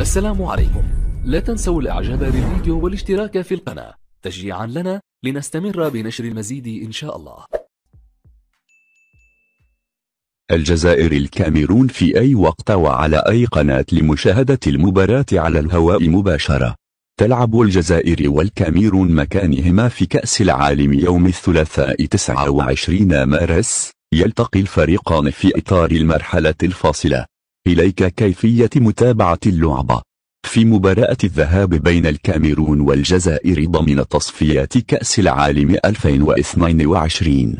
السلام عليكم لا تنسوا الاعجاب بالفيديو والاشتراك في القناة تشجيعا لنا لنستمر بنشر المزيد إن شاء الله الجزائر الكاميرون في أي وقت وعلى أي قناة لمشاهدة المباراة على الهواء مباشرة تلعب الجزائر والكاميرون مكانهما في كأس العالم يوم الثلاثاء 29 مارس يلتقي الفريقان في إطار المرحلة الفاصلة إليك كيفية متابعة اللعبة في مباراة الذهاب بين الكاميرون والجزائر ضمن تصفيات كأس العالم 2022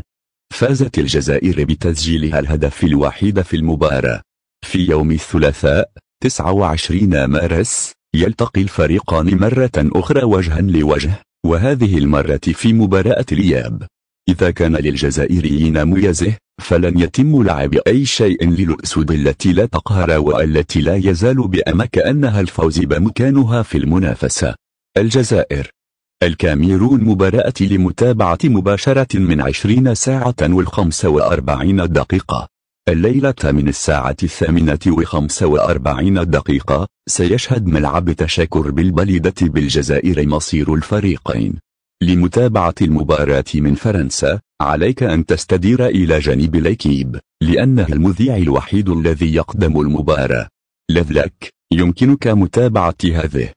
فازت الجزائر بتسجيلها الهدف الوحيد في المباراة في يوم الثلاثاء 29 مارس يلتقي الفريقان مرة أخرى وجها لوجه وهذه المرة في مباراة الإياب إذا كان للجزائريين ميزه فلن يتم لعب أي شيء للأسود التي لا تقهر والتي لا يزال بأمك أنها الفوز بمكانها في المنافسة الجزائر الكاميرون مباراة لمتابعة مباشرة من 20 ساعة والخمس وأربعين دقيقة الليلة من الساعة الثامنة وخمس وأربعين دقيقة سيشهد ملعب تشاكر بالبليدة بالجزائر مصير الفريقين لمتابعة المباراة من فرنسا عليك أن تستدير إلى جانب ليكيب لأنه المذيع الوحيد الذي يقدم المباراة لذلك يمكنك متابعة هذه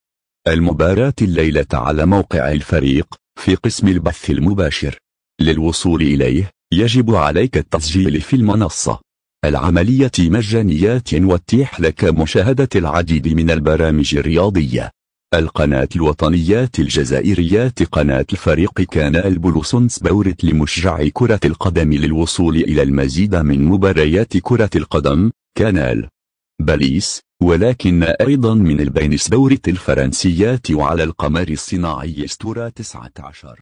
المباراة الليلة على موقع الفريق في قسم البث المباشر للوصول إليه يجب عليك التسجيل في المنصة العملية مجانية وتتيح لك مشاهدة العديد من البرامج الرياضية القناة الوطنيات الجزائريات قناة الفريق كان البلوسونس بورت لمشجع كرة القدم للوصول إلى المزيد من مباريات كرة القدم كانال باريس ولكن أيضا من سبورت الفرنسيات وعلى القمر الصناعي ستورا 19